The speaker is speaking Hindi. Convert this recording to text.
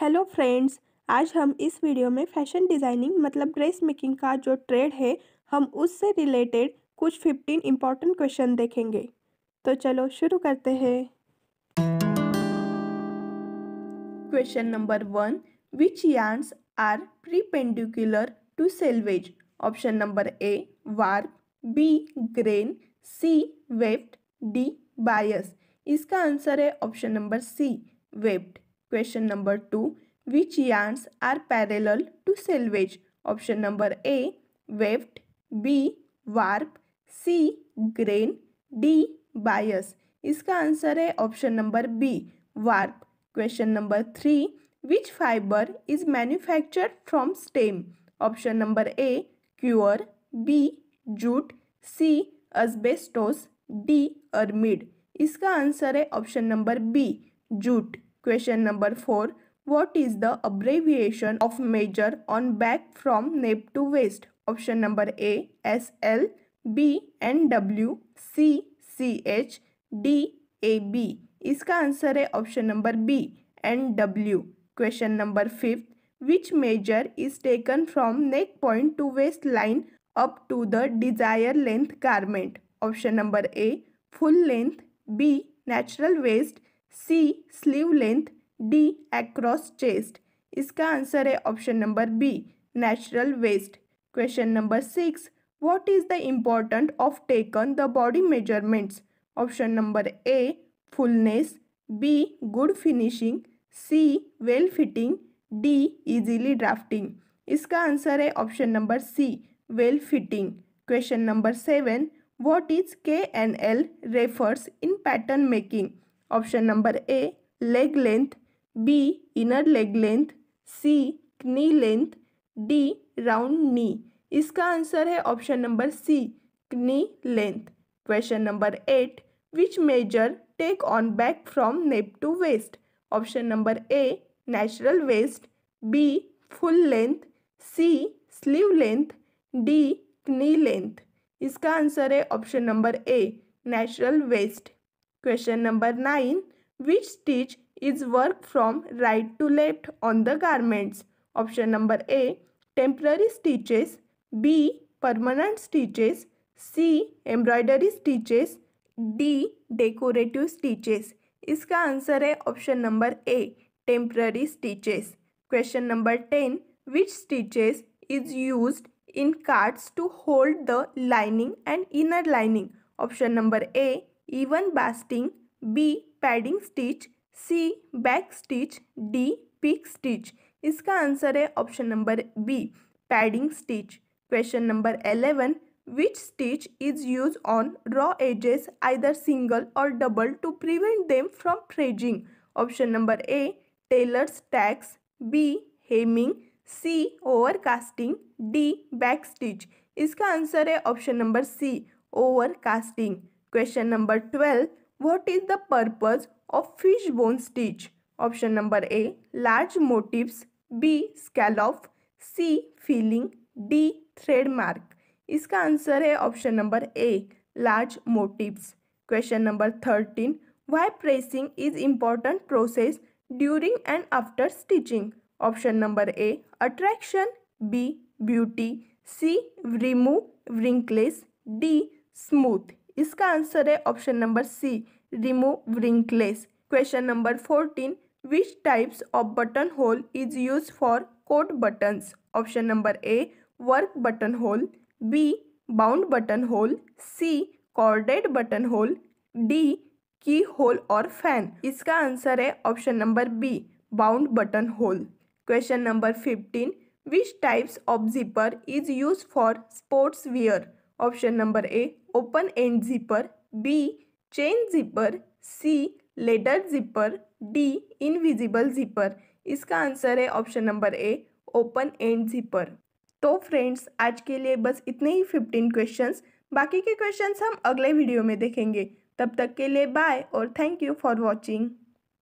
हेलो फ्रेंड्स आज हम इस वीडियो में फैशन डिज़ाइनिंग मतलब ड्रेस मेकिंग का जो ट्रेड है हम उससे रिलेटेड कुछ 15 इम्पॉर्टेंट क्वेश्चन देखेंगे तो चलो शुरू करते हैं question number one which yarns are perpendicular to selvage option number A warp B grain C weft D bias इसका आंसर है option number C weft Question number 2. Which yarns are parallel to selvage? Option number A. Weft B. Warp C. Grain D. Bias इसका आंसर है option number B warp question number three which fibre is manufacture from stem option number A coir B jute C asbestos D aramid इसका आंसर है option number B jute Question number 4. What is the abbreviation of measure on back from nape to waist? Option number A. SL B NW C answer hai option number B. NW. Question number 5. Which measure is taken from neck point to waist line up to the desired length garment? Option number A. Full length. B. Natural waist. C sleeve length D across chest इसका आंसर है option number B natural waist question number six what is the important of taken the body measurements option number A fullness B good finishing C well fitting D easily drafting इसका आंसर है option number C well fitting question number seven what is K N L refers in pattern making option number A leg length B inner leg length C knee length D round knee इसका आंसर है option number C knee length question number eight which measure take on back from nape to waist option number A natural waist B full length C sleeve length D knee length इसका आंसर है option number A natural waist Question number 9. Which stitch is worked from right to left on the garments? Option number A. Temporary stitches. B. Permanent stitches. C. Embroidery stitches. D. Decorative stitches. Iska answer hai option number A. Temporary stitches. Question number 10. Which stitches is used in cards to hold the lining and inner lining? Option number A. Even basting B padding stitch C back stitch D pick stitch इसका आंसर है option number B padding stitch question number eleven which stitch is use on raw edges either single or double to prevent them from fraying option number A tailor's tacks B hemming C over casting D back stitch इसका आंसर है option number C over casting question number twelve is the purpose of fish bone stitch option number A large motifs B scallop of C feeling D thread mark इसका आंसर है option number A large motifs question number thirteen why pressing is important process during and after stitching option number A attraction B beauty C remove wrinkles D smooth इसका आंसर है option number C remove wrinkles question number fourteen which types of button hole is use for coat buttons option number A work button hole B bound button hole C corded button hole D key hole or fan इसका आंसर है option number B bound button hole question number fifteen which types of zipper is use for sports wear option number A open end zipper B chain zipper C ladder zipper D invisible zipper इसका आंसर है option number A open end zipper तो फ्रेंड्स आज के लिए बस इतने ही फिफ्टीन क्वेश्चंस बाकी के क्वेश्चंस हम अगले वीडियो में देखेंगे तब तक के लिए बाय और थैंक यू फॉर वॉचिंग